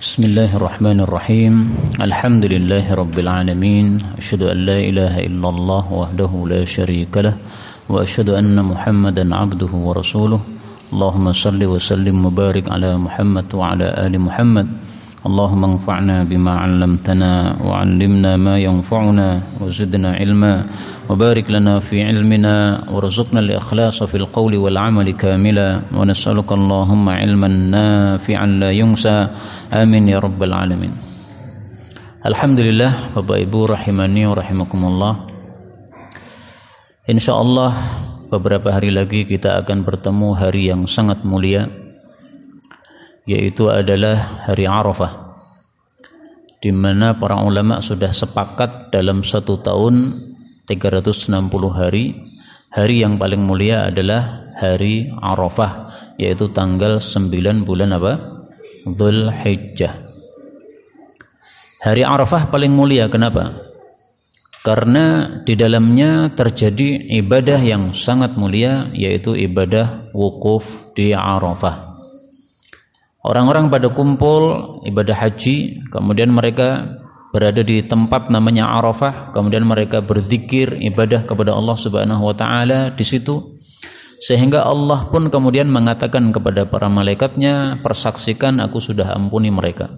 بسم الله الرحمن الرحيم الحمد لله رب العالمين أشهد أن لا إله إلا الله وحده لا شريك له وأشهد أن محمدا عبده ورسوله اللهم صل وسلم وبارك على محمد وعلى آل محمد اللهم انفعنا بما علمتنا وعلمنا ما ينفعنا وزدنا علما وبارك لنا في علمنا وارزقنا الإخلاص في القول والعمل كاملا ونسألك اللهم علما نافعا لا ينسى آمين يا رب العالمين الحمد لله Bapak Ibu rahimani wa rahimakumullah Insya Allah beberapa hari lagi kita akan bertemu hari yang sangat mulia yaitu adalah hari Arafah di mana para ulama sudah sepakat dalam satu tahun 360 hari hari yang paling mulia adalah hari Arafah yaitu tanggal 9 bulan apa? hijjah Hari Arafah paling mulia kenapa? Karena di dalamnya terjadi ibadah yang sangat mulia yaitu ibadah wukuf di Arafah. Orang-orang pada kumpul ibadah haji, kemudian mereka berada di tempat namanya Arafah, kemudian mereka berzikir ibadah kepada Allah Subhanahu wa taala di situ. Sehingga Allah pun kemudian mengatakan kepada para malaikatnya, "Persaksikan aku sudah ampuni mereka."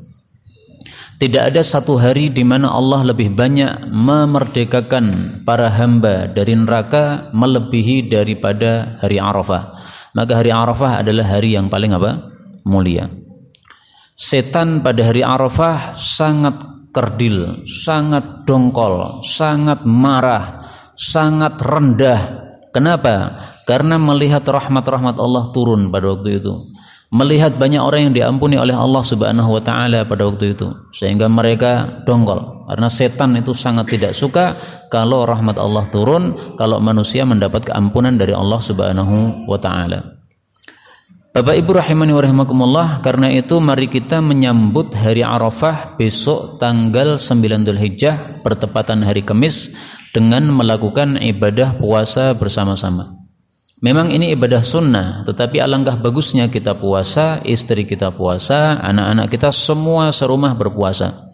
Tidak ada satu hari di mana Allah lebih banyak memerdekakan para hamba dari neraka melebihi daripada hari Arafah. Maka hari Arafah adalah hari yang paling apa? mulia. Setan pada hari Arafah sangat kerdil, sangat dongkol, sangat marah, sangat rendah. Kenapa? Karena melihat rahmat-rahmat Allah turun pada waktu itu. Melihat banyak orang yang diampuni oleh Allah Subhanahu wa taala pada waktu itu sehingga mereka dongkol. Karena setan itu sangat tidak suka kalau rahmat Allah turun, kalau manusia mendapat keampunan dari Allah Subhanahu wa taala. Bapak Ibu rahimani wa rahimakumullah, karena itu mari kita menyambut hari Arafah besok tanggal 9 Dhul Hijjah bertepatan hari Kamis dengan melakukan ibadah puasa bersama-sama. Memang ini ibadah sunnah, tetapi alangkah bagusnya kita puasa, istri kita puasa, anak-anak kita semua serumah berpuasa.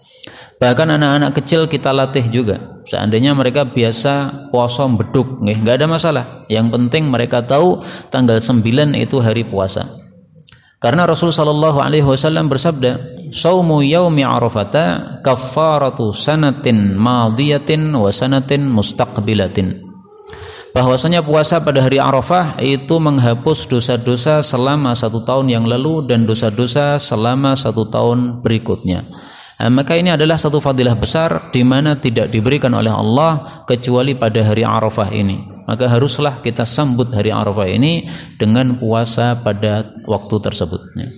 Bahkan anak-anak kecil kita latih juga. Seandainya mereka biasa puasa beduk, nggak ada masalah. Yang penting mereka tahu tanggal 9 itu hari puasa. Karena Rasul Shallallahu Alaihi Wasallam bersabda, "Saumu yaumi arafata kafaratu sanatin madiyatin wa mustaqbilatin." Bahwasanya puasa pada hari Arafah itu menghapus dosa-dosa selama satu tahun yang lalu dan dosa-dosa selama satu tahun berikutnya. Eh, maka ini adalah satu fadilah besar di mana tidak diberikan oleh Allah kecuali pada hari Arafah ini. Maka haruslah kita sambut hari Arafah ini dengan puasa pada waktu tersebut. Ya.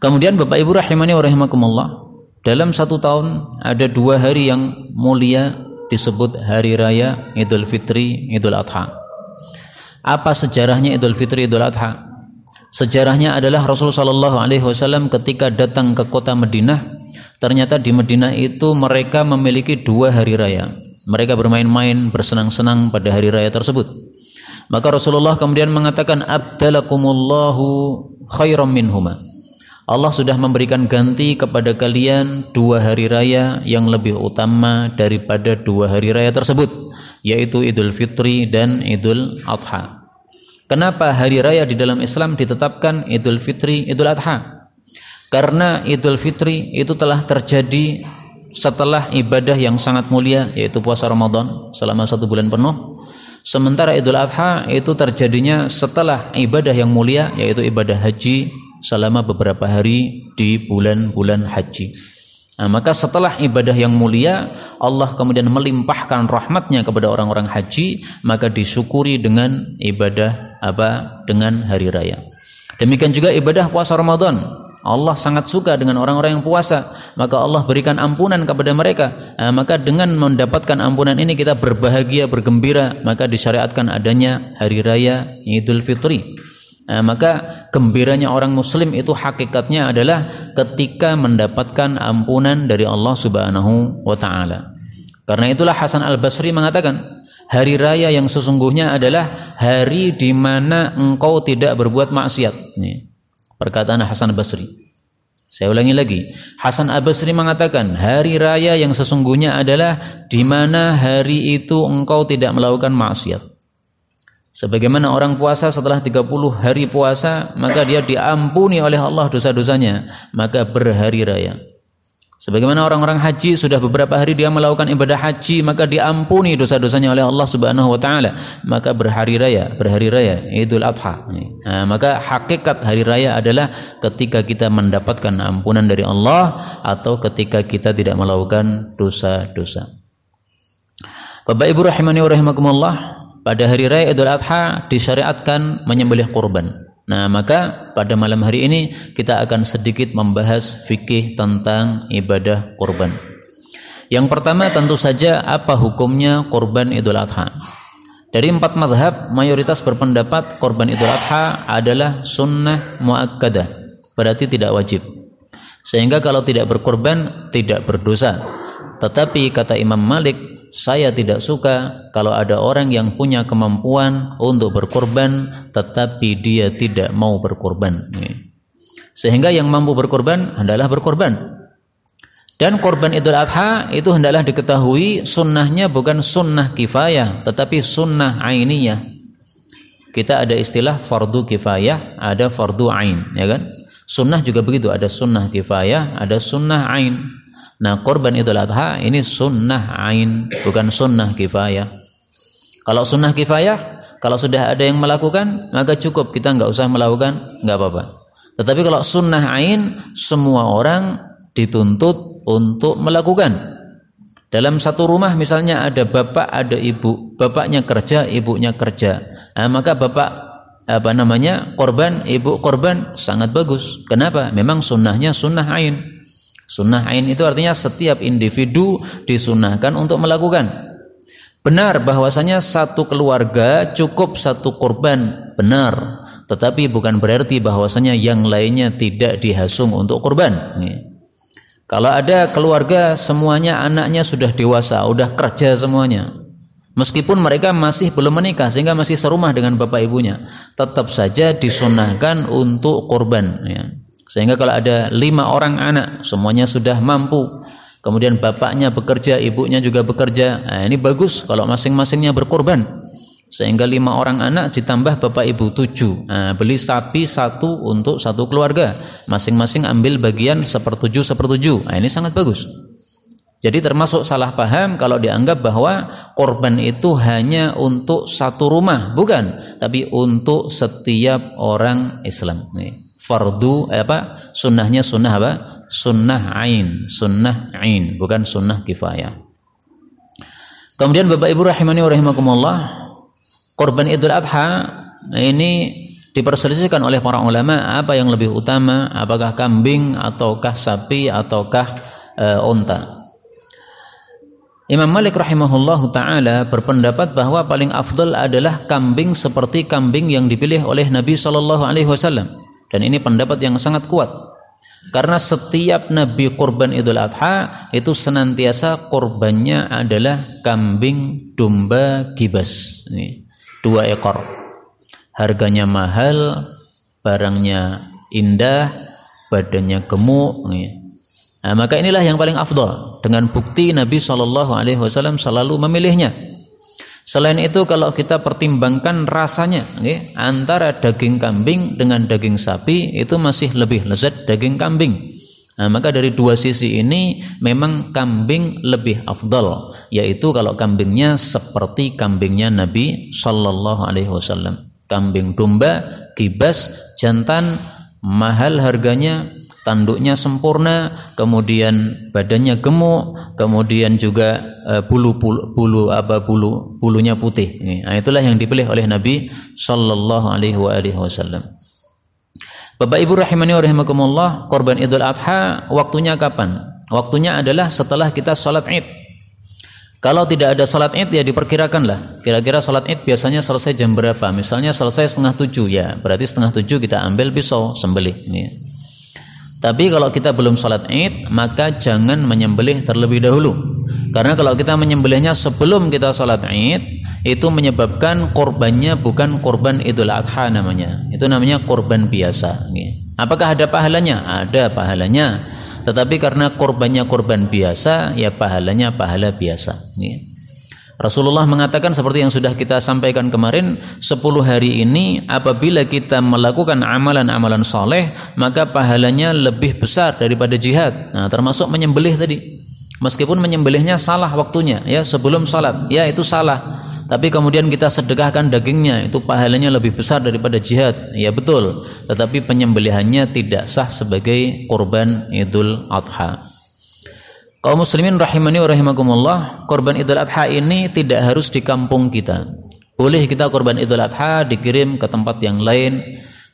Kemudian Bapak Ibu rahimani wa rahimakumullah, dalam satu tahun ada dua hari yang mulia disebut hari raya Idul Fitri, Idul Adha. Apa sejarahnya Idul Fitri, Idul Adha? Sejarahnya adalah Rasulullah Shallallahu Alaihi Wasallam ketika datang ke kota Madinah Ternyata di Medina itu mereka memiliki dua hari raya. Mereka bermain-main, bersenang-senang pada hari raya tersebut. Maka Rasulullah kemudian mengatakan abdalakumullahu khairam minhuma. Allah sudah memberikan ganti kepada kalian dua hari raya yang lebih utama daripada dua hari raya tersebut, yaitu Idul Fitri dan Idul Adha. Kenapa hari raya di dalam Islam ditetapkan Idul Fitri, Idul Adha? Karena Idul Fitri itu telah terjadi setelah ibadah yang sangat mulia yaitu puasa Ramadan selama satu bulan penuh. Sementara Idul Adha itu terjadinya setelah ibadah yang mulia yaitu ibadah haji selama beberapa hari di bulan-bulan haji. Nah, maka setelah ibadah yang mulia Allah kemudian melimpahkan rahmatnya kepada orang-orang haji maka disyukuri dengan ibadah apa dengan hari raya. Demikian juga ibadah puasa Ramadan Allah sangat suka dengan orang-orang yang puasa, maka Allah berikan ampunan kepada mereka. Nah, maka dengan mendapatkan ampunan ini kita berbahagia, bergembira, maka disyariatkan adanya hari raya Idul Fitri. Nah, maka gembiranya orang muslim itu hakikatnya adalah ketika mendapatkan ampunan dari Allah Subhanahu wa taala. Karena itulah Hasan Al-Basri mengatakan, hari raya yang sesungguhnya adalah hari di mana engkau tidak berbuat maksiat. Nih perkataan Hasan Basri. Saya ulangi lagi, Hasan Basri mengatakan hari raya yang sesungguhnya adalah di mana hari itu engkau tidak melakukan maksiat. Sebagaimana orang puasa setelah 30 hari puasa, maka dia diampuni oleh Allah dosa-dosanya, maka berhari raya. Sebagaimana orang-orang haji sudah beberapa hari dia melakukan ibadah haji maka diampuni dosa-dosanya oleh Allah Subhanahu wa taala. Maka berhari raya, berhari raya Idul Adha. Nah, maka hakikat hari raya adalah ketika kita mendapatkan ampunan dari Allah atau ketika kita tidak melakukan dosa-dosa. Bapak Ibu rahimani wa rahimakumullah, pada hari raya Idul Adha disyariatkan menyembelih kurban. Nah, maka pada malam hari ini kita akan sedikit membahas fikih tentang ibadah kurban. Yang pertama tentu saja apa hukumnya kurban Idul Adha. Dari empat madhab, mayoritas berpendapat korban Idul Adha adalah sunnah muakkadah, berarti tidak wajib. Sehingga kalau tidak berkorban, tidak berdosa. Tetapi kata Imam Malik, saya tidak suka kalau ada orang yang punya kemampuan untuk berkorban tetapi dia tidak mau berkorban. Sehingga yang mampu berkorban hendaklah berkorban. Dan korban Idul Adha itu hendaklah diketahui sunnahnya bukan sunnah kifayah tetapi sunnah ainiyah. Kita ada istilah fardu kifayah, ada fardu ain, ya kan? Sunnah juga begitu, ada sunnah kifayah, ada sunnah ain. Nah korban idul adha ini sunnah ain bukan sunnah kifayah. Kalau sunnah kifayah kalau sudah ada yang melakukan maka cukup kita nggak usah melakukan nggak apa-apa. Tetapi kalau sunnah ain semua orang dituntut untuk melakukan. Dalam satu rumah misalnya ada bapak ada ibu, bapaknya kerja, ibunya kerja. Nah, maka bapak apa namanya korban ibu korban sangat bagus kenapa memang sunnahnya sunnah ain Sunnah ain itu artinya setiap individu disunahkan untuk melakukan. Benar bahwasanya satu keluarga cukup satu korban, benar. Tetapi bukan berarti bahwasanya yang lainnya tidak dihasung untuk korban. Kalau ada keluarga semuanya anaknya sudah dewasa, sudah kerja semuanya. Meskipun mereka masih belum menikah sehingga masih serumah dengan bapak ibunya, tetap saja disunahkan untuk korban. Ya. Sehingga kalau ada lima orang anak, semuanya sudah mampu. Kemudian bapaknya bekerja, ibunya juga bekerja. Nah, ini bagus kalau masing-masingnya berkorban. Sehingga lima orang anak ditambah bapak ibu tujuh. Nah, beli sapi satu untuk satu keluarga. Masing-masing ambil bagian sepertujuh sepertujuh. Nah, ini sangat bagus. Jadi termasuk salah paham kalau dianggap bahwa korban itu hanya untuk satu rumah, bukan, tapi untuk setiap orang Islam. Nih fardu eh, apa sunnahnya sunnah apa sunnah ain sunnah ain bukan sunnah kifayah kemudian bapak ibu rahimani wa rahimakumullah korban idul adha nah, ini diperselisihkan oleh para ulama apa yang lebih utama apakah kambing ataukah sapi ataukah e, onta Imam Malik rahimahullahu taala berpendapat bahwa paling afdal adalah kambing seperti kambing yang dipilih oleh Nabi sallallahu alaihi wasallam dan ini pendapat yang sangat kuat. Karena setiap nabi kurban Idul Adha itu senantiasa korbannya adalah kambing domba gibas. Ini, dua ekor. Harganya mahal, barangnya indah, badannya gemuk. Ini. Nah, maka inilah yang paling afdol dengan bukti Nabi Shallallahu Alaihi Wasallam selalu memilihnya Selain itu kalau kita pertimbangkan rasanya okay, antara daging kambing dengan daging sapi itu masih lebih lezat daging kambing. Nah, maka dari dua sisi ini memang kambing lebih afdol yaitu kalau kambingnya seperti kambingnya Nabi Shallallahu Alaihi Wasallam kambing domba kibas jantan mahal harganya tanduknya sempurna, kemudian badannya gemuk, kemudian juga eh, bulu, bulu bulu apa bulu bulunya putih. Nah, itulah yang dipilih oleh Nabi Shallallahu Alaihi Wasallam. Bapak Ibu rahimani wa rahimakumullah, korban Idul Adha waktunya kapan? Waktunya adalah setelah kita sholat Id. Kalau tidak ada sholat Id ya diperkirakanlah. Kira-kira sholat Id biasanya selesai jam berapa? Misalnya selesai setengah tujuh ya, berarti setengah tujuh kita ambil pisau sembelih. Nih tapi kalau kita belum sholat id, maka jangan menyembelih terlebih dahulu. Karena kalau kita menyembelihnya sebelum kita sholat id, itu menyebabkan korbannya bukan korban idul adha namanya. Itu namanya korban biasa. Apakah ada pahalanya? Ada pahalanya. Tetapi karena korbannya korban biasa, ya pahalanya pahala biasa. Rasulullah mengatakan seperti yang sudah kita sampaikan kemarin 10 hari ini apabila kita melakukan amalan-amalan soleh maka pahalanya lebih besar daripada jihad nah, termasuk menyembelih tadi meskipun menyembelihnya salah waktunya ya sebelum salat ya itu salah tapi kemudian kita sedekahkan dagingnya itu pahalanya lebih besar daripada jihad ya betul tetapi penyembelihannya tidak sah sebagai korban idul adha Kaum muslimin rahimani wa rahimakumullah, korban Idul Adha ini tidak harus di kampung kita. Boleh kita korban Idul Adha dikirim ke tempat yang lain.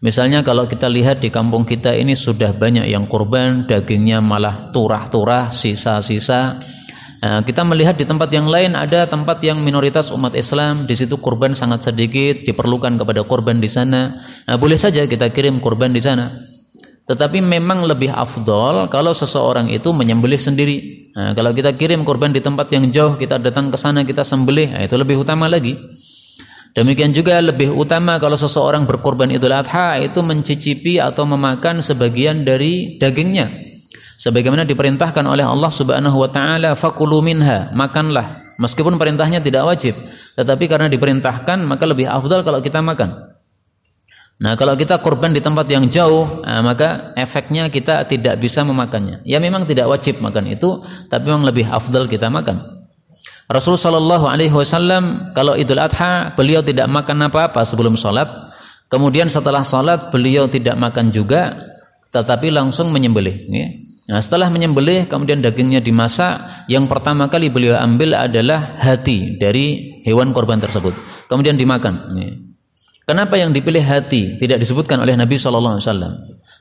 Misalnya kalau kita lihat di kampung kita ini sudah banyak yang korban, dagingnya malah turah-turah, sisa-sisa. Nah, kita melihat di tempat yang lain ada tempat yang minoritas umat Islam, di situ korban sangat sedikit, diperlukan kepada korban di sana. Nah, boleh saja kita kirim korban di sana. Tetapi memang lebih afdol kalau seseorang itu menyembelih sendiri. Nah, kalau kita kirim korban di tempat yang jauh, kita datang ke sana, kita sembelih, nah, itu lebih utama lagi. Demikian juga lebih utama kalau seseorang berkorban Idul Adha itu mencicipi atau memakan sebagian dari dagingnya. Sebagaimana diperintahkan oleh Allah Subhanahu wa taala, "Fakulu minha", makanlah. Meskipun perintahnya tidak wajib, tetapi karena diperintahkan maka lebih afdal kalau kita makan. Nah, kalau kita korban di tempat yang jauh, eh, maka efeknya kita tidak bisa memakannya. Ya memang tidak wajib makan itu, tapi memang lebih afdal kita makan. Rasulullah Shallallahu Alaihi Wasallam kalau Idul Adha beliau tidak makan apa-apa sebelum sholat. Kemudian setelah sholat beliau tidak makan juga, tetapi langsung menyembelih. Ya. Nah setelah menyembelih kemudian dagingnya dimasak, yang pertama kali beliau ambil adalah hati dari hewan korban tersebut. Kemudian dimakan. Ya. Kenapa yang dipilih hati tidak disebutkan oleh Nabi Shallallahu Alaihi Wasallam?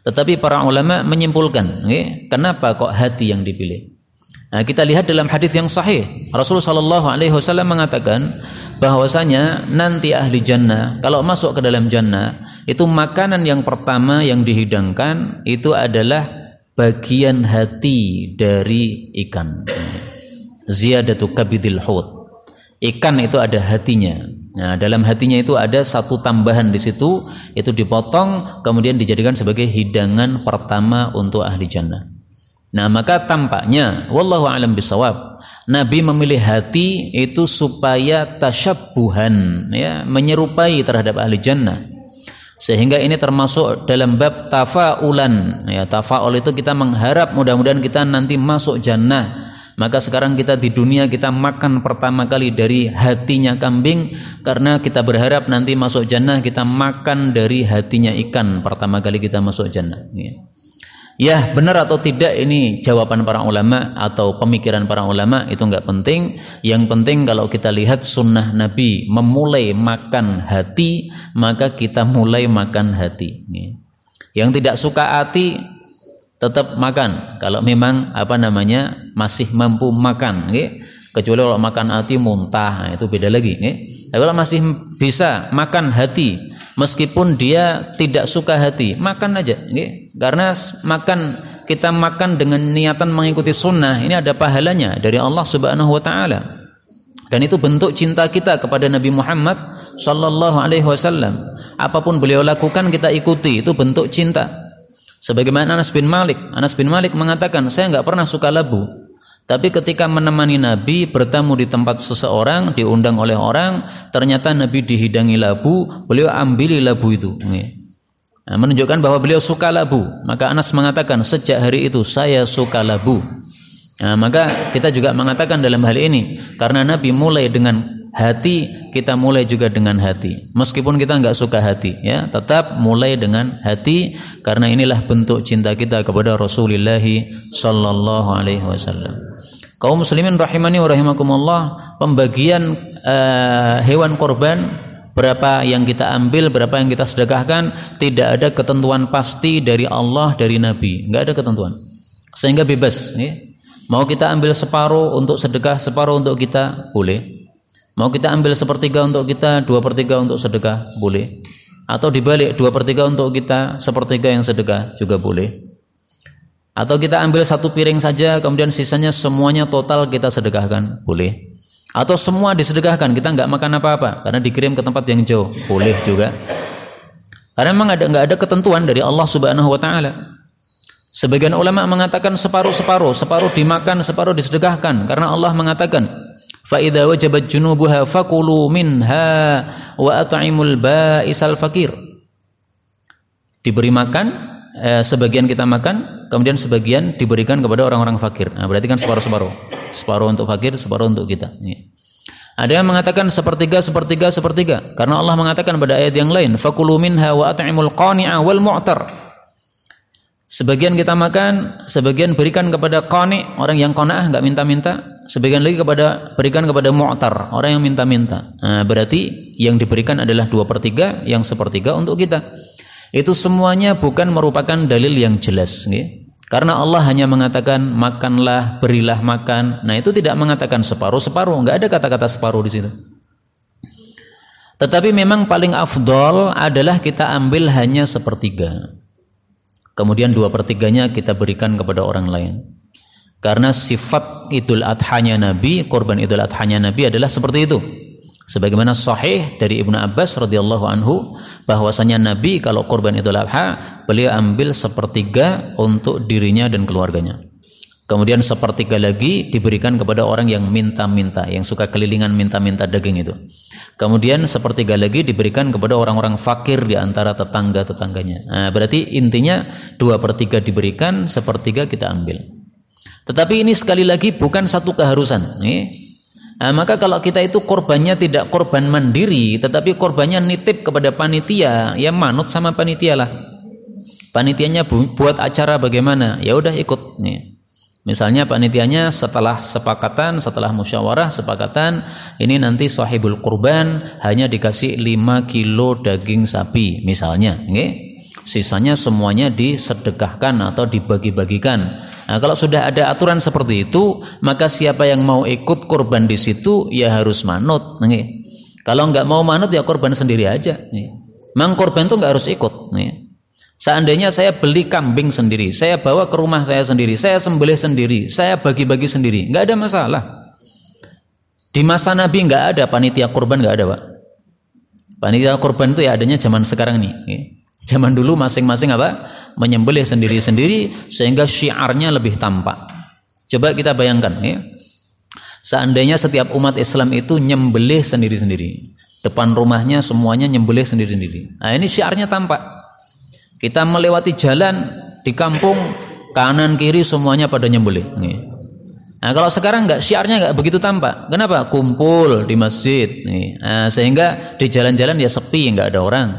Tetapi para ulama menyimpulkan, okay, kenapa kok hati yang dipilih? Nah, kita lihat dalam hadis yang sahih, Rasulullah Shallallahu Alaihi Wasallam mengatakan bahwasanya nanti ahli jannah kalau masuk ke dalam jannah itu makanan yang pertama yang dihidangkan itu adalah bagian hati dari ikan. Ziyadatu kabidil hud Ikan itu ada hatinya. Nah, dalam hatinya itu ada satu tambahan di situ, itu dipotong kemudian dijadikan sebagai hidangan pertama untuk ahli jannah. Nah, maka tampaknya wallahu alam bisawab, Nabi memilih hati itu supaya tasyabbuhan ya, menyerupai terhadap ahli jannah. Sehingga ini termasuk dalam bab tafaulan. Ya, tafaul itu kita mengharap mudah-mudahan kita nanti masuk jannah maka sekarang kita di dunia kita makan pertama kali dari hatinya kambing karena kita berharap nanti masuk jannah kita makan dari hatinya ikan pertama kali kita masuk jannah. Ya. ya benar atau tidak ini jawaban para ulama atau pemikiran para ulama itu nggak penting. Yang penting kalau kita lihat sunnah Nabi memulai makan hati maka kita mulai makan hati. Ya. Yang tidak suka hati tetap makan kalau memang apa namanya masih mampu makan kecuali kalau makan hati muntah nah, itu beda lagi tapi kalau masih bisa makan hati meskipun dia tidak suka hati makan aja karena makan kita makan dengan niatan mengikuti sunnah ini ada pahalanya dari Allah Subhanahu wa taala dan itu bentuk cinta kita kepada Nabi Muhammad sallallahu alaihi wasallam apapun beliau lakukan kita ikuti itu bentuk cinta Sebagaimana Anas bin Malik, Anas bin Malik mengatakan, saya nggak pernah suka labu. Tapi ketika menemani Nabi bertamu di tempat seseorang, diundang oleh orang, ternyata Nabi dihidangi labu, beliau ambil labu itu. Nah, menunjukkan bahwa beliau suka labu. Maka Anas mengatakan, sejak hari itu saya suka labu. Nah, maka kita juga mengatakan dalam hal ini, karena Nabi mulai dengan hati kita mulai juga dengan hati meskipun kita nggak suka hati ya tetap mulai dengan hati karena inilah bentuk cinta kita kepada Rasulullah shallallahu Alaihi Wasallam kaum muslimin rahimani warahmatullah pembagian uh, hewan korban berapa yang kita ambil, berapa yang kita sedekahkan, tidak ada ketentuan pasti dari Allah, dari Nabi, nggak ada ketentuan, sehingga bebas. Ya. Mau kita ambil separuh untuk sedekah, separuh untuk kita boleh. Mau kita ambil sepertiga untuk kita, dua pertiga untuk sedekah, boleh. Atau dibalik, dua pertiga untuk kita, sepertiga yang sedekah juga boleh. Atau kita ambil satu piring saja, kemudian sisanya semuanya total kita sedekahkan, boleh. Atau semua disedekahkan, kita nggak makan apa-apa, karena dikirim ke tempat yang jauh, boleh juga. Karena memang ada nggak ada ketentuan dari Allah Subhanahu Wa Taala. Sebagian ulama mengatakan separuh-separuh, separuh dimakan, separuh disedekahkan, karena Allah mengatakan فإذا وجبت جنوبها فكلوا منها وأطعموا البائس الفقير diberi makan eh, sebagian kita makan kemudian sebagian diberikan kepada orang-orang fakir nah, berarti kan separuh-separuh separuh untuk fakir separuh untuk kita ini. Iya. ada yang mengatakan sepertiga sepertiga sepertiga karena Allah mengatakan pada ayat yang lain fakulu minha wa at'imul qani'a wal mu'tar sebagian kita makan sebagian berikan kepada qani orang yang qanaah nggak minta-minta sebagian lagi kepada berikan kepada mu'tar orang yang minta-minta nah, berarti yang diberikan adalah dua per tiga yang sepertiga untuk kita itu semuanya bukan merupakan dalil yang jelas ya. karena Allah hanya mengatakan makanlah berilah makan nah itu tidak mengatakan separuh-separuh nggak ada kata-kata separuh di situ tetapi memang paling afdol adalah kita ambil hanya sepertiga kemudian dua pertiganya kita berikan kepada orang lain karena sifat Idul Adhanya Nabi, korban Idul Adhanya Nabi adalah seperti itu. Sebagaimana sahih dari Ibnu Abbas radhiyallahu anhu bahwasanya Nabi kalau korban Idul Adha beliau ambil sepertiga untuk dirinya dan keluarganya. Kemudian sepertiga lagi diberikan kepada orang yang minta-minta, yang suka kelilingan minta-minta daging itu. Kemudian sepertiga lagi diberikan kepada orang-orang fakir di antara tetangga-tetangganya. Nah, berarti intinya dua pertiga diberikan, sepertiga kita ambil. Tetapi ini sekali lagi bukan satu keharusan. Nah, maka kalau kita itu korbannya tidak korban mandiri, tetapi korbannya nitip kepada panitia, ya manut sama panitia lah. Panitianya buat acara bagaimana, ya udah ikut. Nih. Misalnya panitianya setelah sepakatan, setelah musyawarah sepakatan, ini nanti sahibul kurban hanya dikasih 5 kilo daging sapi misalnya. Nih sisanya semuanya disedekahkan atau dibagi-bagikan. Nah, kalau sudah ada aturan seperti itu, maka siapa yang mau ikut korban di situ ya harus manut. Nih. Nah, kalau nggak mau manut ya korban sendiri aja. Nih. Mang korban tuh nggak harus ikut. Nih. Seandainya saya beli kambing sendiri, saya bawa ke rumah saya sendiri, saya sembelih sendiri, saya bagi-bagi sendiri, nggak ada masalah. Di masa Nabi nggak ada panitia korban nggak ada pak. Panitia korban itu ya adanya zaman sekarang nih. Zaman dulu masing-masing apa? Menyembelih sendiri-sendiri sehingga syiarnya lebih tampak. Coba kita bayangkan ya. Seandainya setiap umat Islam itu nyembelih sendiri-sendiri. Depan rumahnya semuanya nyembelih sendiri-sendiri. Nah, ini syiarnya tampak. Kita melewati jalan di kampung kanan kiri semuanya pada nyembelih. Nah, kalau sekarang nggak syiarnya nggak begitu tampak. Kenapa? Kumpul di masjid. Nih. Nah, sehingga di jalan-jalan ya sepi, nggak ada orang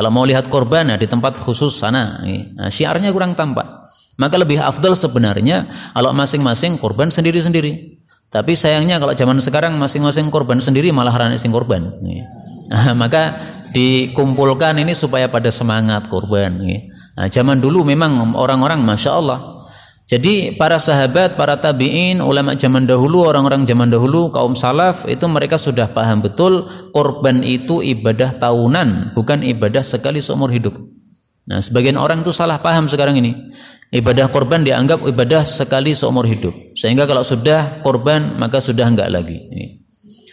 kalau mau lihat korban ya di tempat khusus sana. Nah, syiarnya kurang tampak. Maka lebih afdal sebenarnya kalau masing-masing korban sendiri-sendiri. Tapi sayangnya kalau zaman sekarang masing-masing korban sendiri malah sing korban. Nah, maka dikumpulkan ini supaya pada semangat korban. Nah, zaman dulu memang orang-orang masya Allah jadi para sahabat, para tabi'in, ulama zaman dahulu, orang-orang zaman dahulu, kaum salaf itu mereka sudah paham betul korban itu ibadah tahunan, bukan ibadah sekali seumur hidup. Nah, sebagian orang itu salah paham sekarang ini. Ibadah korban dianggap ibadah sekali seumur hidup. Sehingga kalau sudah korban, maka sudah enggak lagi.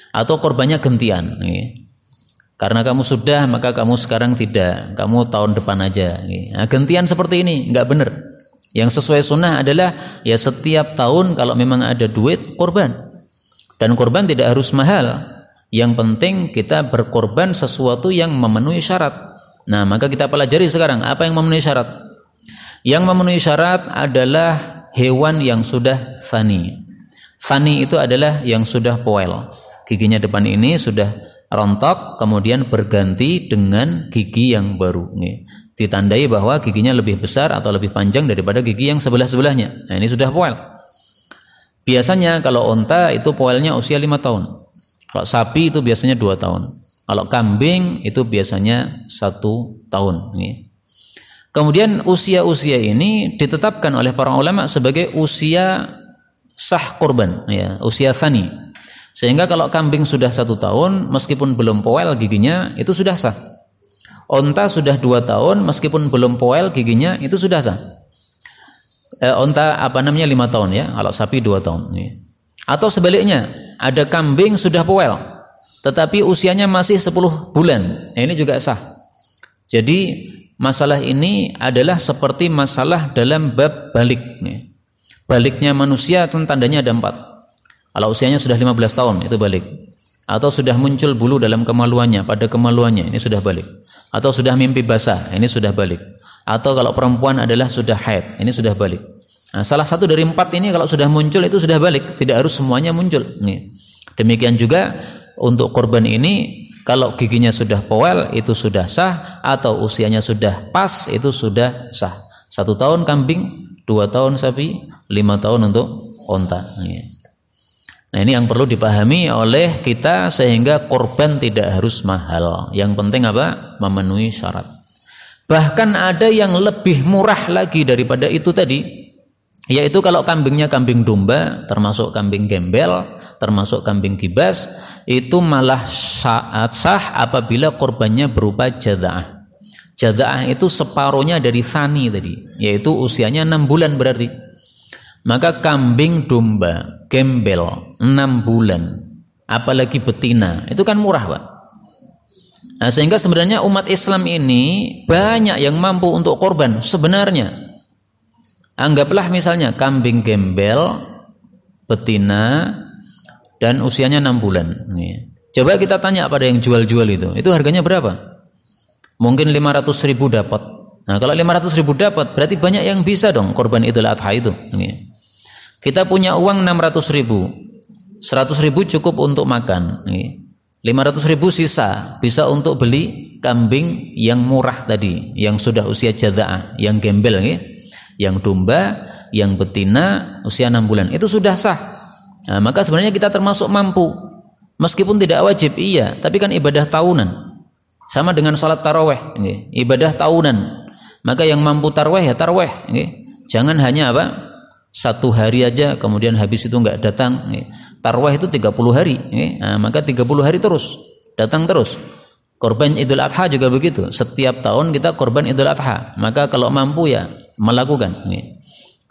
Atau korbannya gentian. Karena kamu sudah, maka kamu sekarang tidak. Kamu tahun depan aja. Nah, gentian seperti ini, enggak benar. Yang sesuai sunnah adalah ya setiap tahun kalau memang ada duit korban. Dan korban tidak harus mahal. Yang penting kita berkorban sesuatu yang memenuhi syarat. Nah, maka kita pelajari sekarang apa yang memenuhi syarat. Yang memenuhi syarat adalah hewan yang sudah fani. Fani itu adalah yang sudah poel. Giginya depan ini sudah rontok kemudian berganti dengan gigi yang baru ditandai bahwa giginya lebih besar atau lebih panjang daripada gigi yang sebelah-sebelahnya. Nah, ini sudah poel. Biasanya kalau onta itu poelnya usia 5 tahun. Kalau sapi itu biasanya 2 tahun. Kalau kambing itu biasanya 1 tahun. Kemudian usia-usia ini ditetapkan oleh para ulama sebagai usia sah korban, ya, usia sani. Sehingga kalau kambing sudah satu tahun, meskipun belum poel giginya, itu sudah sah. Onta sudah dua tahun meskipun belum poel giginya itu sudah sah. E, onta apa namanya lima tahun ya, kalau sapi dua tahun. Iya. Atau sebaliknya ada kambing sudah poel, tetapi usianya masih 10 bulan, nah, ini juga sah. Jadi masalah ini adalah seperti masalah dalam bab balik. Iya. Baliknya manusia kan tandanya ada empat. Kalau usianya sudah 15 tahun itu balik atau sudah muncul bulu dalam kemaluannya pada kemaluannya ini sudah balik atau sudah mimpi basah ini sudah balik atau kalau perempuan adalah sudah haid ini sudah balik nah, salah satu dari empat ini kalau sudah muncul itu sudah balik tidak harus semuanya muncul nih demikian juga untuk korban ini kalau giginya sudah poel itu sudah sah atau usianya sudah pas itu sudah sah satu tahun kambing dua tahun sapi lima tahun untuk onta Nah ini yang perlu dipahami oleh kita sehingga korban tidak harus mahal. Yang penting apa? Memenuhi syarat. Bahkan ada yang lebih murah lagi daripada itu tadi. Yaitu kalau kambingnya kambing domba, termasuk kambing gembel, termasuk kambing kibas, itu malah saat sah apabila korbannya berupa jadah. Jadah itu separuhnya dari sani tadi, yaitu usianya 6 bulan berarti. Maka kambing domba, gembel, enam bulan, apalagi betina, itu kan murah Pak. Nah, sehingga sebenarnya umat Islam ini banyak yang mampu untuk korban sebenarnya. Anggaplah misalnya kambing gembel, betina, dan usianya enam bulan. Coba kita tanya pada yang jual-jual itu, itu harganya berapa? Mungkin 500 ribu dapat. Nah kalau 500 ribu dapat, berarti banyak yang bisa dong korban idul adha itu. Nih. Kita punya uang 600 ribu. 100 ribu cukup untuk makan. 500 ribu sisa bisa untuk beli kambing yang murah tadi, yang sudah usia jeda, yang gembel, yang domba, yang betina usia 6 bulan. Itu sudah sah. Nah, maka sebenarnya kita termasuk mampu. Meskipun tidak wajib, iya. Tapi kan ibadah tahunan. Sama dengan sholat taraweh. Ibadah tahunan. Maka yang mampu tarweh ya tarweh. Jangan hanya apa? satu hari aja kemudian habis itu nggak datang tarwah itu 30 hari nah, maka 30 hari terus datang terus korban idul adha juga begitu setiap tahun kita korban idul adha maka kalau mampu ya melakukan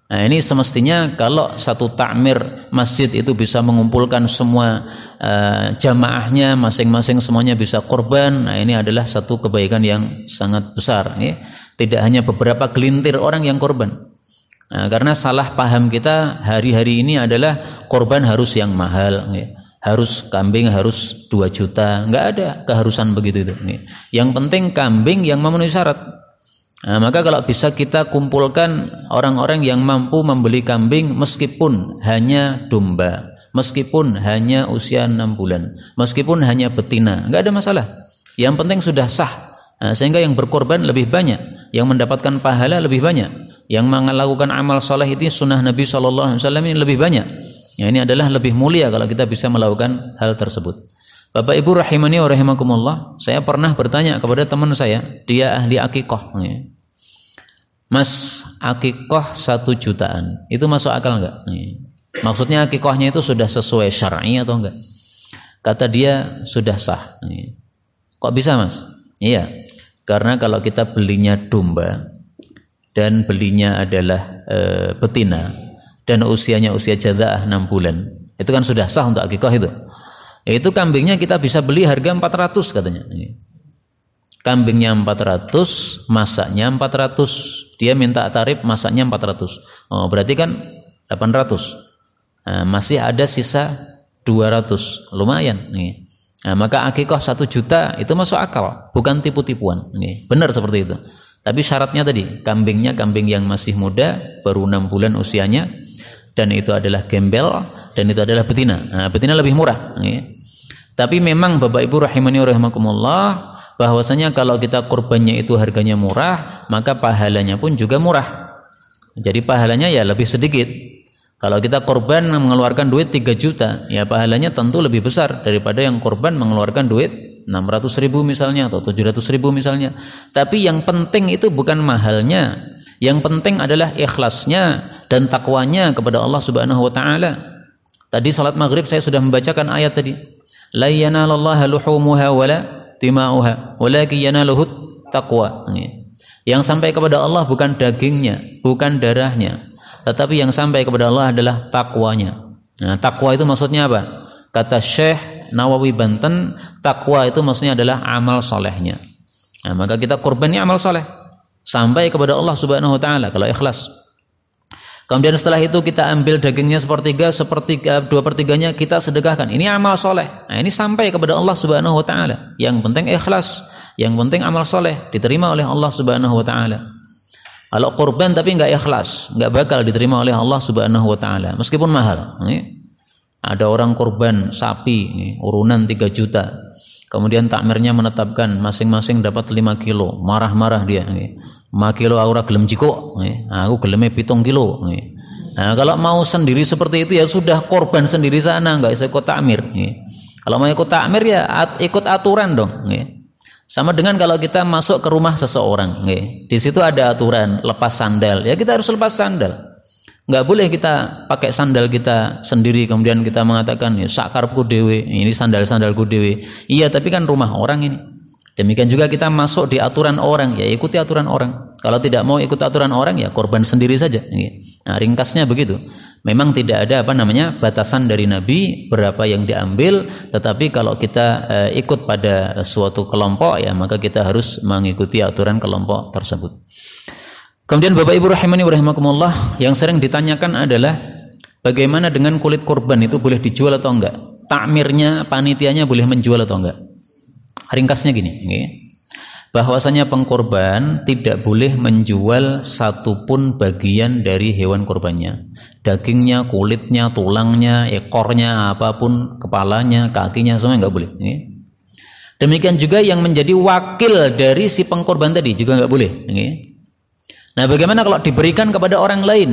nah ini semestinya kalau satu takmir masjid itu bisa mengumpulkan semua eh, jamaahnya masing-masing semuanya bisa korban nah ini adalah satu kebaikan yang sangat besar tidak hanya beberapa gelintir orang yang korban Nah, karena salah paham kita hari-hari ini adalah korban harus yang mahal, harus kambing harus 2 juta, nggak ada keharusan begitu itu. Ya. Yang penting kambing yang memenuhi syarat. Nah, maka kalau bisa kita kumpulkan orang-orang yang mampu membeli kambing meskipun hanya domba, meskipun hanya usia enam bulan, meskipun hanya betina, nggak ada masalah. Yang penting sudah sah, nah, sehingga yang berkorban lebih banyak, yang mendapatkan pahala lebih banyak yang melakukan amal soleh itu sunnah Nabi Shallallahu Alaihi Wasallam ini lebih banyak. Ya, ini adalah lebih mulia kalau kita bisa melakukan hal tersebut. Bapak Ibu rahimani wa rahimakumullah, saya pernah bertanya kepada teman saya, dia ahli akikoh. Ya. Mas, akikoh satu jutaan, itu masuk akal enggak? Ya. Maksudnya akikohnya itu sudah sesuai syar'i atau enggak? Kata dia sudah sah. Ya. Kok bisa mas? Iya, karena kalau kita belinya domba, dan belinya adalah e, betina dan usianya usia jazaah 6 bulan. Itu kan sudah sah untuk akikah itu. Itu kambingnya kita bisa beli harga 400 katanya. Kambingnya 400, masaknya 400. Dia minta tarif masaknya 400. Oh, berarti kan 800. Nah, masih ada sisa 200. Lumayan. Nih. Nah, maka akikah 1 juta itu masuk akal. Bukan tipu-tipuan. Benar seperti itu. Tapi syaratnya tadi, kambingnya kambing yang masih muda, baru enam bulan usianya, dan itu adalah gembel, dan itu adalah betina. Nah, betina lebih murah. Ya. Tapi memang Bapak Ibu rahimani rahimakumullah, bahwasanya kalau kita korbannya itu harganya murah, maka pahalanya pun juga murah. Jadi pahalanya ya lebih sedikit. Kalau kita korban mengeluarkan duit 3 juta, ya pahalanya tentu lebih besar daripada yang korban mengeluarkan duit 600 ribu misalnya atau 700 ribu misalnya tapi yang penting itu bukan mahalnya yang penting adalah ikhlasnya dan takwanya kepada Allah subhanahu wa ta'ala tadi salat maghrib saya sudah membacakan ayat tadi la yanalallaha luhumuha wala tima'uha yana Luhut taqwa yang sampai kepada Allah bukan dagingnya bukan darahnya tetapi yang sampai kepada Allah adalah takwanya nah, takwa itu maksudnya apa kata Syekh Nawawi Banten takwa itu maksudnya adalah amal solehnya nah, maka kita kurbannya amal soleh sampai kepada Allah Subhanahu Wa Taala kalau ikhlas kemudian setelah itu kita ambil dagingnya sepertiga sepertiga dua pertiganya kita sedekahkan ini amal soleh nah ini sampai kepada Allah Subhanahu Wa Taala yang penting ikhlas yang penting amal soleh diterima oleh Allah Subhanahu Wa Taala kalau kurban tapi nggak ikhlas nggak bakal diterima oleh Allah Subhanahu Wa Taala meskipun mahal ini ada orang korban sapi urunan 3 juta. Kemudian takmirnya menetapkan masing-masing dapat 5 kilo. Marah-marah dia. Ma kilo aura gelem jiko. Aku gelemnya pitung kilo. Nah, kalau mau sendiri seperti itu ya sudah korban sendiri sana, nggak bisa ikut takmir. Kalau mau ikut takmir ya ikut aturan dong. Sama dengan kalau kita masuk ke rumah seseorang, di situ ada aturan lepas sandal. Ya kita harus lepas sandal nggak boleh kita pakai sandal kita sendiri kemudian kita mengatakan ya sakarku dewe ini sandal sandalku dewe iya tapi kan rumah orang ini demikian juga kita masuk di aturan orang ya ikuti aturan orang kalau tidak mau ikut aturan orang ya korban sendiri saja nah, ringkasnya begitu memang tidak ada apa namanya batasan dari nabi berapa yang diambil tetapi kalau kita eh, ikut pada suatu kelompok ya maka kita harus mengikuti aturan kelompok tersebut Kemudian Bapak Ibu rahimani wa rahimakumullah, yang sering ditanyakan adalah bagaimana dengan kulit korban itu boleh dijual atau enggak? Takmirnya, panitianya boleh menjual atau enggak? Ringkasnya gini, okay? bahwasanya pengkorban tidak boleh menjual satupun bagian dari hewan korbannya. Dagingnya, kulitnya, tulangnya, ekornya, apapun, kepalanya, kakinya, semua enggak boleh. Okay? Demikian juga yang menjadi wakil dari si pengkorban tadi juga enggak boleh. Okay? Nah, bagaimana kalau diberikan kepada orang lain?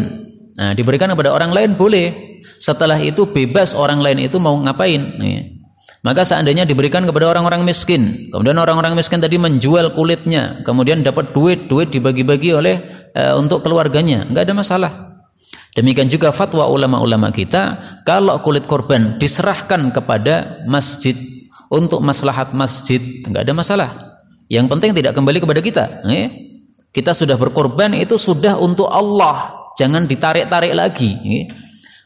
Nah, diberikan kepada orang lain boleh. Setelah itu bebas orang lain itu mau ngapain. Nih. Maka seandainya diberikan kepada orang-orang miskin, kemudian orang-orang miskin tadi menjual kulitnya, kemudian dapat duit, duit dibagi-bagi oleh e, untuk keluarganya, nggak ada masalah. Demikian juga fatwa ulama-ulama kita, kalau kulit korban diserahkan kepada masjid untuk maslahat masjid, nggak ada masalah. Yang penting tidak kembali kepada kita. Nih. Kita sudah berkorban itu sudah untuk Allah, jangan ditarik-tarik lagi.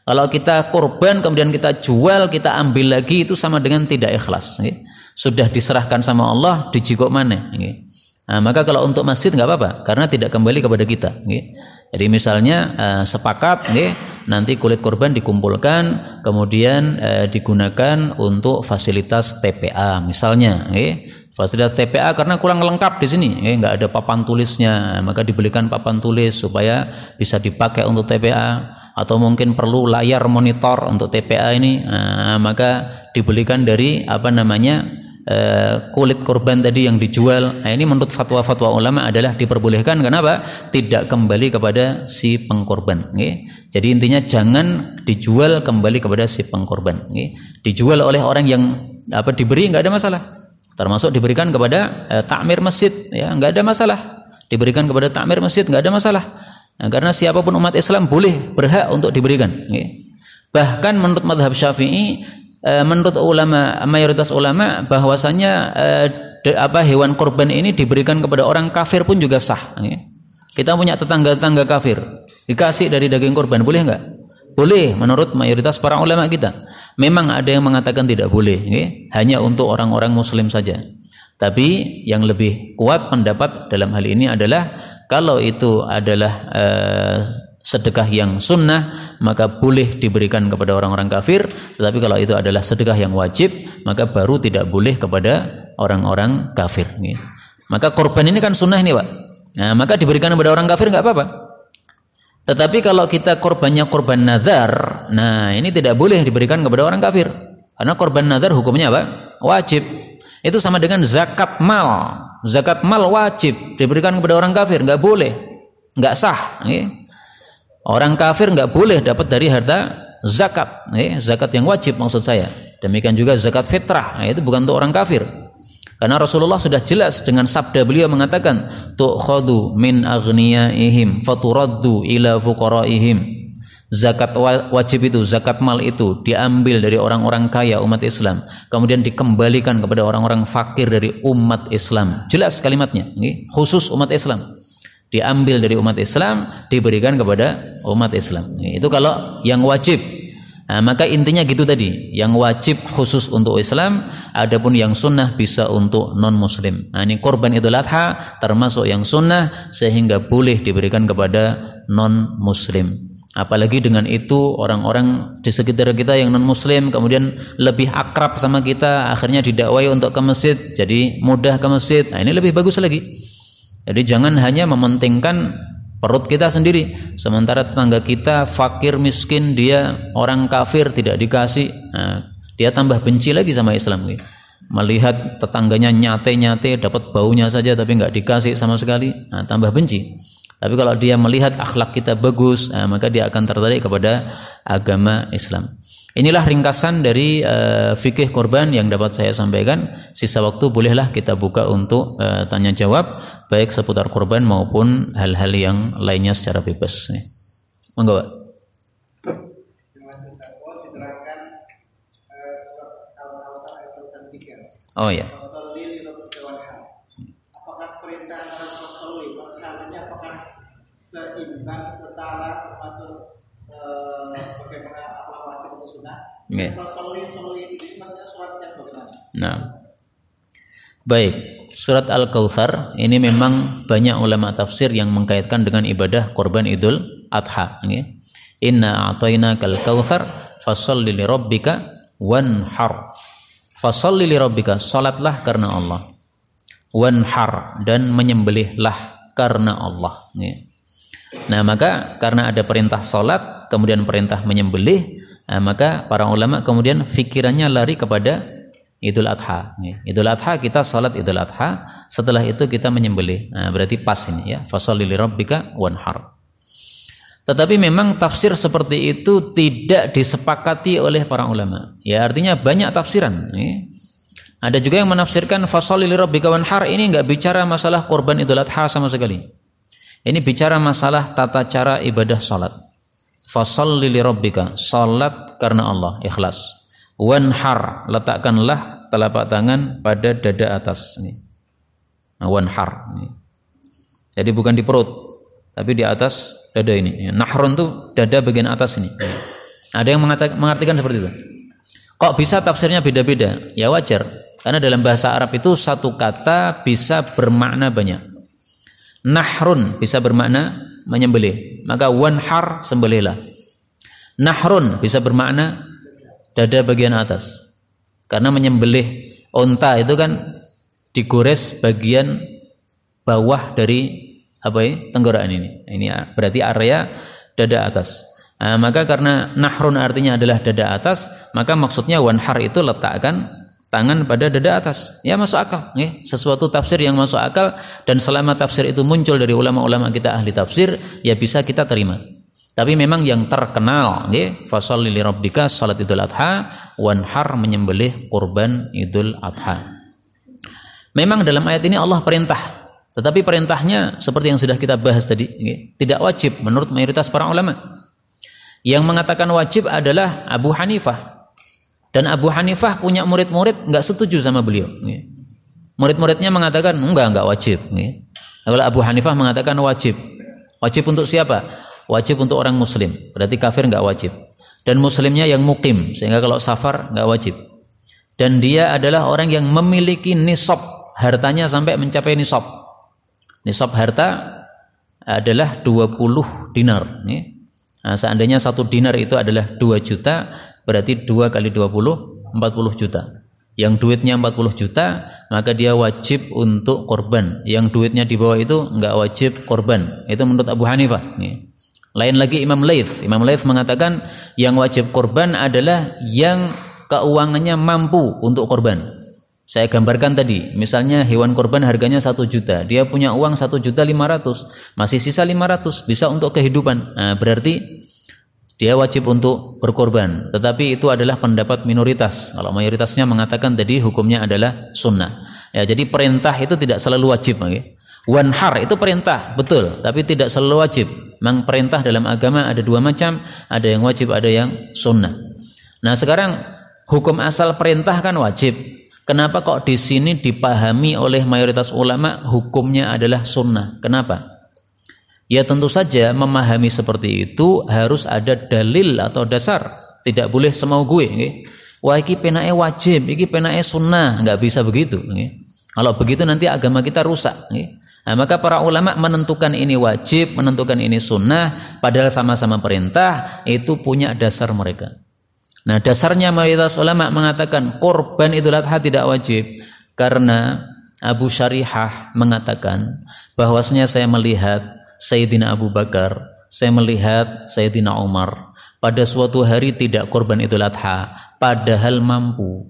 Kalau kita korban kemudian kita jual, kita ambil lagi itu sama dengan tidak ikhlas. Sudah diserahkan sama Allah, dijigok mana? Nah, maka kalau untuk masjid nggak apa-apa, karena tidak kembali kepada kita. Jadi misalnya eh, sepakat, nanti kulit korban dikumpulkan, kemudian eh, digunakan untuk fasilitas TPA misalnya. Fasilitas TPA karena kurang lengkap di sini, eh, nggak ada papan tulisnya, maka dibelikan papan tulis supaya bisa dipakai untuk TPA atau mungkin perlu layar monitor untuk TPA ini, nah, maka dibelikan dari apa namanya eh, kulit korban tadi yang dijual nah, ini menurut fatwa-fatwa ulama adalah diperbolehkan kenapa tidak kembali kepada si pengkorban okay? jadi intinya jangan dijual kembali kepada si pengkorban okay? dijual oleh orang yang apa diberi nggak ada masalah termasuk diberikan kepada eh, takmir masjid ya nggak ada masalah diberikan kepada takmir masjid nggak ada masalah nah, karena siapapun umat Islam boleh berhak untuk diberikan ya. bahkan menurut madhab syafi'i eh, menurut ulama mayoritas ulama bahwasanya eh, apa hewan korban ini diberikan kepada orang kafir pun juga sah ya. kita punya tetangga-tetangga kafir dikasih dari daging korban boleh nggak boleh menurut mayoritas para ulama kita. Memang ada yang mengatakan tidak boleh, okay? Ya. hanya untuk orang-orang muslim saja. Tapi yang lebih kuat pendapat dalam hal ini adalah kalau itu adalah uh, sedekah yang sunnah maka boleh diberikan kepada orang-orang kafir, tetapi kalau itu adalah sedekah yang wajib maka baru tidak boleh kepada orang-orang kafir. Ya. Maka korban ini kan sunnah ini pak. Nah, maka diberikan kepada orang kafir nggak apa-apa. Tetapi kalau kita korbannya korban nazar, nah ini tidak boleh diberikan kepada orang kafir. Karena korban nazar hukumnya apa? Wajib. Itu sama dengan zakat mal. Zakat mal wajib diberikan kepada orang kafir, nggak boleh, nggak sah. Orang kafir nggak boleh dapat dari harta zakat, zakat yang wajib maksud saya. Demikian juga zakat fitrah, nah, itu bukan untuk orang kafir. Karena Rasulullah sudah jelas dengan sabda beliau mengatakan, "Tu'khadhu min aghniyaihim faturaddu ila fuqaraihim." Zakat wajib itu, zakat mal itu diambil dari orang-orang kaya umat Islam, kemudian dikembalikan kepada orang-orang fakir dari umat Islam. Jelas kalimatnya, khusus umat Islam. Diambil dari umat Islam, diberikan kepada umat Islam. Itu kalau yang wajib, Nah, maka intinya gitu tadi, yang wajib khusus untuk Islam, adapun yang sunnah bisa untuk non Muslim. Nah, ini korban Idul Adha termasuk yang sunnah sehingga boleh diberikan kepada non Muslim. Apalagi dengan itu orang-orang di sekitar kita yang non Muslim kemudian lebih akrab sama kita, akhirnya didakwai untuk ke masjid, jadi mudah ke masjid. Nah, ini lebih bagus lagi. Jadi jangan hanya mementingkan perut kita sendiri sementara tetangga kita fakir miskin dia orang kafir tidak dikasih nah, dia tambah benci lagi sama Islam gitu. melihat tetangganya nyate-nyate dapat baunya saja tapi nggak dikasih sama sekali nah, tambah benci tapi kalau dia melihat akhlak kita bagus, eh, maka dia akan tertarik kepada agama Islam. Inilah ringkasan dari uh, fikih korban yang dapat saya sampaikan. Sisa waktu bolehlah kita buka untuk uh, tanya jawab baik seputar korban maupun hal-hal yang lainnya secara bebas. Monggo, Oh ya. seimbang setara termasuk eh, bagaimana Nggih. Nah. Baik, surat Al-Kautsar ini memang banyak ulama tafsir yang mengkaitkan dengan ibadah korban Idul Adha, nggih. Inna a'tainakal kautsar fasholli li rabbika wanhar. Fasholli li rabbika, salatlah karena Allah. Wanhar dan menyembelihlah karena Allah, nggih. Nah, maka karena ada perintah salat, kemudian perintah menyembelih, Nah, maka para ulama kemudian fikirannya lari kepada Idul Adha. Idul Adha kita salat Idul Adha, setelah itu kita menyembelih. Nah, berarti pas ini ya, fasholli lirabbika wanhar. Tetapi memang tafsir seperti itu tidak disepakati oleh para ulama. Ya artinya banyak tafsiran. Ada juga yang menafsirkan fasholli lirabbika wanhar ini nggak bicara masalah korban Idul Adha sama sekali. Ini bicara masalah tata cara ibadah salat fasalli li rabbika salat karena Allah ikhlas wanhar letakkanlah telapak tangan pada dada atas ini nah, wanhar ini. jadi bukan di perut tapi di atas dada ini ya, nahrun tuh dada bagian atas ini ya. ada yang mengartikan seperti itu kok bisa tafsirnya beda-beda ya wajar karena dalam bahasa Arab itu satu kata bisa bermakna banyak nahrun bisa bermakna menyembelih. Maka wanhar sembelihlah. Nahrun bisa bermakna dada bagian atas. Karena menyembelih onta itu kan digores bagian bawah dari apa ya tenggorokan ini. Ini berarti area dada atas. Nah, maka karena nahrun artinya adalah dada atas, maka maksudnya wanhar itu letakkan tangan pada dada atas. Ya masuk akal, ya. Sesuatu tafsir yang masuk akal dan selama tafsir itu muncul dari ulama-ulama kita ahli tafsir, ya bisa kita terima. Tapi memang yang terkenal, ya, fasalli li rabbika salat Idul Adha wanhar menyembelih kurban Idul Adha. Memang dalam ayat ini Allah perintah, tetapi perintahnya seperti yang sudah kita bahas tadi, ya, tidak wajib menurut mayoritas para ulama. Yang mengatakan wajib adalah Abu Hanifah dan Abu Hanifah punya murid-murid nggak setuju sama beliau. Murid-muridnya mengatakan enggak enggak wajib. Kalau Abu Hanifah mengatakan wajib. Wajib untuk siapa? Wajib untuk orang Muslim. Berarti kafir nggak wajib. Dan Muslimnya yang mukim sehingga kalau safar nggak wajib. Dan dia adalah orang yang memiliki nisab hartanya sampai mencapai nisab. Nisab harta adalah 20 dinar. Nah, seandainya satu dinar itu adalah 2 juta, berarti 2 kali 20 40 juta yang duitnya 40 juta maka dia wajib untuk korban yang duitnya di bawah itu nggak wajib korban itu menurut Abu Hanifah lain lagi Imam Laith Imam Laith mengatakan yang wajib korban adalah yang keuangannya mampu untuk korban saya gambarkan tadi misalnya hewan korban harganya satu juta dia punya uang satu juta lima ratus masih sisa lima ratus bisa untuk kehidupan nah, berarti dia wajib untuk berkorban. Tetapi itu adalah pendapat minoritas. Kalau mayoritasnya mengatakan tadi hukumnya adalah sunnah. Ya, jadi perintah itu tidak selalu wajib. Okay? Ya. Wanhar itu perintah, betul. Tapi tidak selalu wajib. Memang perintah dalam agama ada dua macam. Ada yang wajib, ada yang sunnah. Nah sekarang hukum asal perintah kan wajib. Kenapa kok di sini dipahami oleh mayoritas ulama hukumnya adalah sunnah? Kenapa? Ya tentu saja memahami seperti itu harus ada dalil atau dasar. Tidak boleh semau gue. Okay? Wah ini penae wajib, iki penae sunnah. Enggak bisa begitu. Okay? Kalau begitu nanti agama kita rusak. Okay? Nah, maka para ulama menentukan ini wajib, menentukan ini sunnah, padahal sama-sama perintah, itu punya dasar mereka. Nah dasarnya mayoritas ulama mengatakan korban itu adha tidak wajib karena Abu Syarihah mengatakan bahwasanya saya melihat Sayyidina Abu Bakar, saya melihat Sayyidina Umar pada suatu hari tidak korban itu Adha, padahal mampu.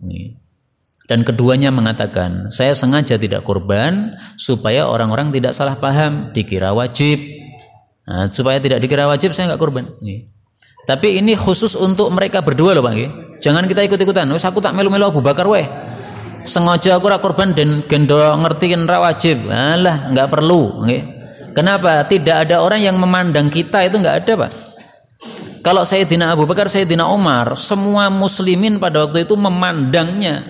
Dan keduanya mengatakan, saya sengaja tidak korban supaya orang-orang tidak salah paham, dikira wajib. Nah, supaya tidak dikira wajib, saya nggak korban. Tapi ini khusus untuk mereka berdua loh Pak. Jangan kita ikut-ikutan. Wes aku tak melu-melu Abu Bakar weh. Sengaja aku ora korban dan gendong ngertiin ra wajib. Alah, nggak perlu, nggih. Kenapa? Tidak ada orang yang memandang kita itu nggak ada, Pak. Kalau Sayyidina Abu Bakar, Sayyidina Umar, semua muslimin pada waktu itu memandangnya.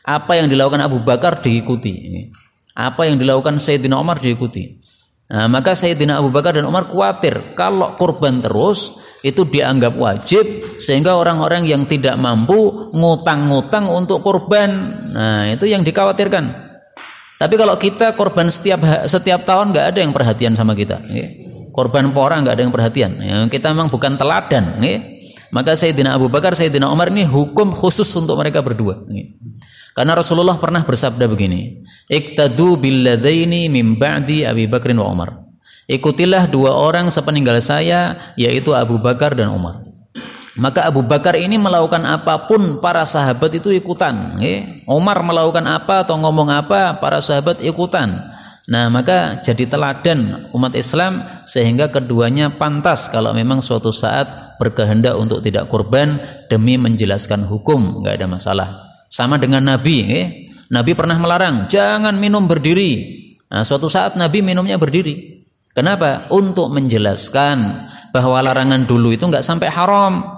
Apa yang dilakukan Abu Bakar diikuti. Apa yang dilakukan Sayyidina Umar diikuti. Nah, maka Sayyidina Abu Bakar dan Umar khawatir kalau korban terus itu dianggap wajib sehingga orang-orang yang tidak mampu ngutang-ngutang untuk korban. Nah, itu yang dikhawatirkan. Tapi kalau kita korban setiap setiap tahun nggak ada yang perhatian sama kita. Korban pora nggak ada yang perhatian. Ya, kita memang bukan teladan. Ya. Maka Sayyidina Abu Bakar, Sayyidina Umar ini hukum khusus untuk mereka berdua. Karena Rasulullah pernah bersabda begini, "Iktadu billadaini min ba'di Abi Bakrin wa Umar." Ikutilah dua orang sepeninggal saya yaitu Abu Bakar dan Umar. Maka Abu Bakar ini melakukan apapun para sahabat itu ikutan. Ya. Omar melakukan apa atau ngomong apa para sahabat ikutan. Nah maka jadi teladan umat Islam sehingga keduanya pantas kalau memang suatu saat berkehendak untuk tidak kurban demi menjelaskan hukum nggak ada masalah. Sama dengan Nabi, ya. Nabi pernah melarang jangan minum berdiri. Nah suatu saat Nabi minumnya berdiri. Kenapa? Untuk menjelaskan bahwa larangan dulu itu nggak sampai haram,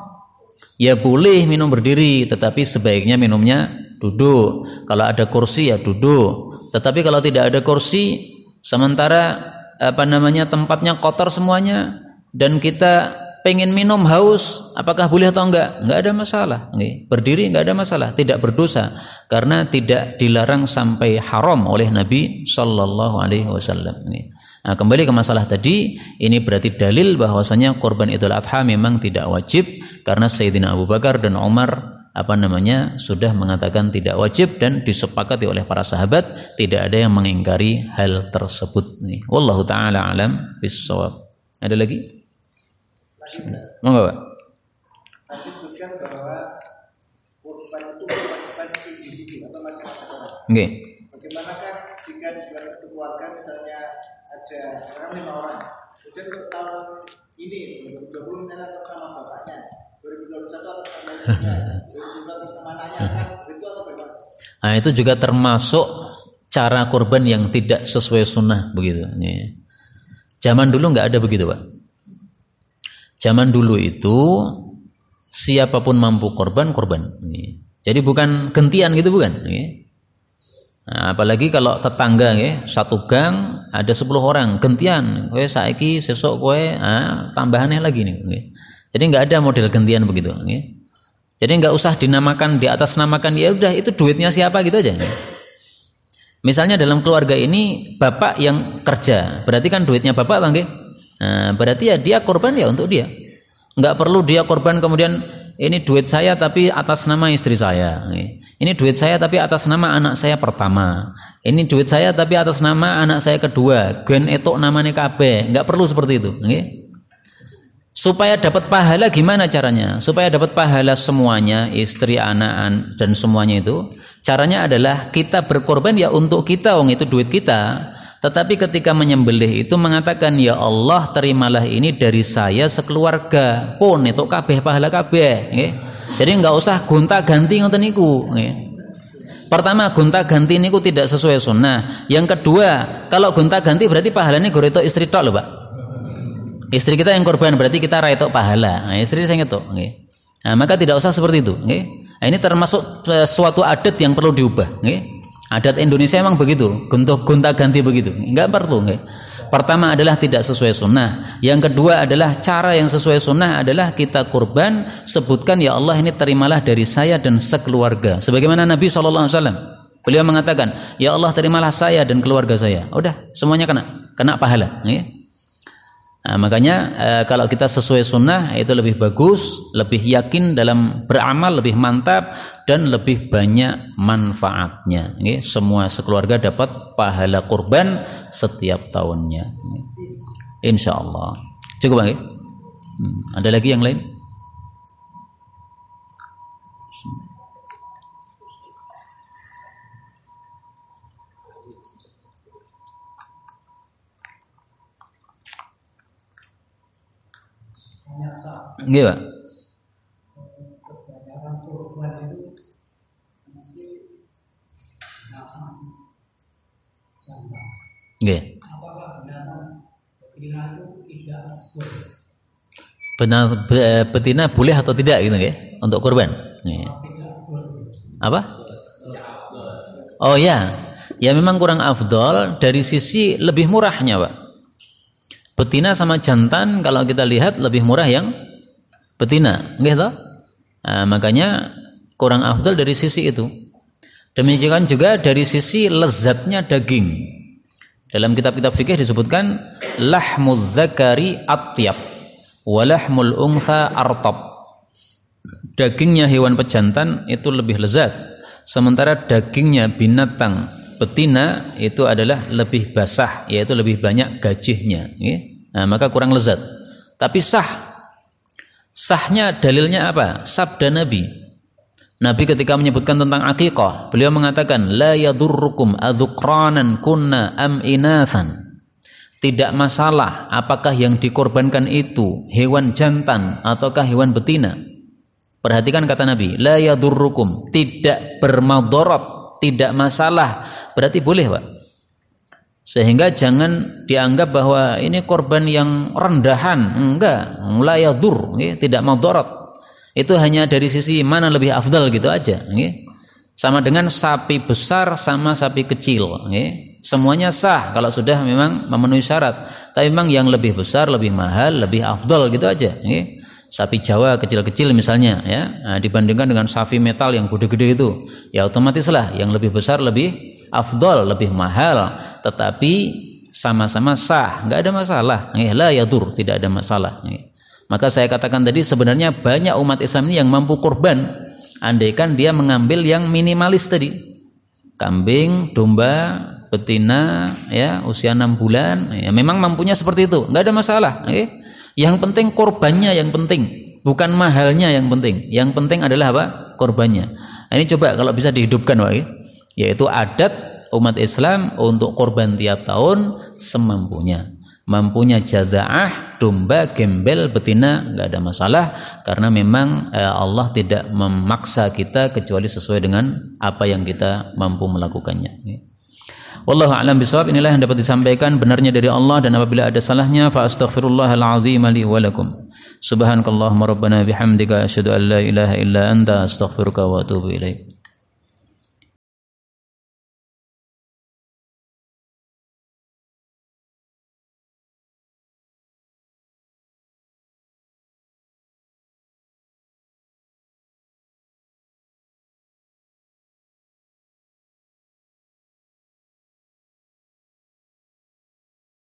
ya boleh minum berdiri tetapi sebaiknya minumnya duduk kalau ada kursi ya duduk tetapi kalau tidak ada kursi sementara apa namanya tempatnya kotor semuanya dan kita pengen minum haus apakah boleh atau enggak enggak ada masalah berdiri enggak ada masalah tidak berdosa karena tidak dilarang sampai haram oleh Nabi Shallallahu Alaihi Wasallam Nah, kembali ke masalah tadi, ini berarti dalil bahwasanya korban Idul Adha memang tidak wajib karena Sayyidina Abu Bakar dan Umar apa namanya sudah mengatakan tidak wajib dan disepakati oleh para sahabat tidak ada yang mengingkari hal tersebut nih. Wallahu taala alam bisawab. Ada lagi? Monggo, Pak. Nggih. Bagaimanakah jika di keluarga misalnya ada sekarang lima orang kemudian untuk tahun ini 2020 saya atas nama bapaknya 2021 atas nama ibunya 2022 atas nama anaknya kan itu atau bebas nah itu juga termasuk cara korban yang tidak sesuai sunnah begitu nih zaman dulu nggak ada begitu pak zaman dulu itu siapapun mampu korban korban nih jadi bukan gentian gitu bukan ya. Nah, apalagi kalau tetangga ya, satu gang ada sepuluh orang gentian, kowe saiki sesok kowe ah, tambahannya lagi nih. Ya. Jadi nggak ada model gentian begitu. Ya. Jadi nggak usah dinamakan di atas namakan ya udah itu duitnya siapa gitu aja. Misalnya dalam keluarga ini bapak yang kerja, berarti kan duitnya bapak bang, nah, berarti ya dia korban ya untuk dia. Nggak perlu dia korban kemudian ini duit saya tapi atas nama istri saya. Ini duit saya tapi atas nama anak saya pertama. Ini duit saya tapi atas nama anak saya kedua. Gen itu namanya KB. Enggak perlu seperti itu. Supaya dapat pahala gimana caranya? Supaya dapat pahala semuanya, istri, anak, an dan semuanya itu. Caranya adalah kita berkorban ya untuk kita, wong itu duit kita tetapi ketika menyembelih itu mengatakan ya Allah terimalah ini dari saya sekeluarga pun itu kabeh pahala kabeh. Jadi nggak usah gonta ganti ngoten niku. Pertama gonta ganti niku tidak sesuai sunnah. Yang kedua kalau gonta ganti berarti pahalanya goreto istri tok loh pak. Istri kita yang korban berarti kita raitok pahala. Nah, istri saya ngetok. Nah, maka tidak usah seperti itu. Nah, ini termasuk eh, suatu adat yang perlu diubah. Adat Indonesia emang begitu, gontok gonta ganti begitu. Enggak perlu, enggak. Pertama adalah tidak sesuai sunnah. Yang kedua adalah cara yang sesuai sunnah adalah kita kurban sebutkan ya Allah ini terimalah dari saya dan sekeluarga. Sebagaimana Nabi saw. Beliau mengatakan, ya Allah terimalah saya dan keluarga saya. Udah, semuanya kena, kena pahala. Nah, makanya eh, kalau kita sesuai sunnah itu lebih bagus, lebih yakin dalam beramal, lebih mantap dan lebih banyak manfaatnya. ini Semua sekeluarga dapat pahala kurban setiap tahunnya. Insya Allah. Cukup lagi? Hmm, ada lagi yang lain? Nggih, iya, Pak. Nggih. Iya. Benar eh, betina boleh atau tidak gitu ya untuk kurban. Nih. Iya. Apa? Oh ya, ya memang kurang afdol dari sisi lebih murahnya pak betina sama jantan kalau kita lihat lebih murah yang betina, nggih Nah, makanya kurang afdal dari sisi itu. Demikian juga dari sisi lezatnya daging. Dalam kitab-kitab fikih disebutkan lahmul dzakari atyab wa lahmul untha artab. Dagingnya hewan pejantan itu lebih lezat, sementara dagingnya binatang betina itu adalah lebih basah, yaitu lebih banyak gajihnya. Nah, maka kurang lezat. Tapi sah Sahnya dalilnya apa? Sabda Nabi. Nabi ketika menyebutkan tentang akikah, beliau mengatakan la yadurrukum adzukranan kunna am inasan. Tidak masalah apakah yang dikorbankan itu hewan jantan ataukah hewan betina. Perhatikan kata Nabi, la yadurrukum, tidak bermadarat, tidak masalah. Berarti boleh, Pak sehingga jangan dianggap bahwa ini korban yang rendahan enggak mulai ya ya, tidak mau dorot itu hanya dari sisi mana lebih afdal gitu aja sama dengan sapi besar sama sapi kecil semuanya sah kalau sudah memang memenuhi syarat tapi memang yang lebih besar lebih mahal lebih afdal gitu aja sapi jawa kecil-kecil misalnya ya nah, dibandingkan dengan sapi metal yang gede-gede itu ya otomatislah yang lebih besar lebih afdol lebih mahal tetapi sama-sama sah nggak ada masalah ya la tidak ada masalah eh. maka saya katakan tadi sebenarnya banyak umat Islam ini yang mampu kurban andaikan dia mengambil yang minimalis tadi kambing domba betina ya usia enam bulan ya memang mampunya seperti itu nggak ada masalah eh. yang penting korbannya yang penting bukan mahalnya yang penting yang penting adalah apa korbannya nah, ini coba kalau bisa dihidupkan pak yaitu adat umat Islam untuk korban tiap tahun semampunya mampunya jadaah domba gembel betina nggak ada masalah karena memang e, Allah tidak memaksa kita kecuali sesuai dengan apa yang kita mampu melakukannya Wallahu a'lam bishawab inilah yang dapat disampaikan benarnya dari Allah dan apabila ada salahnya fa astaghfirullahal azim li wa lakum subhanakallahumma rabbana bihamdika asyhadu an la ilaha illa anta astaghfiruka wa atubu ilaik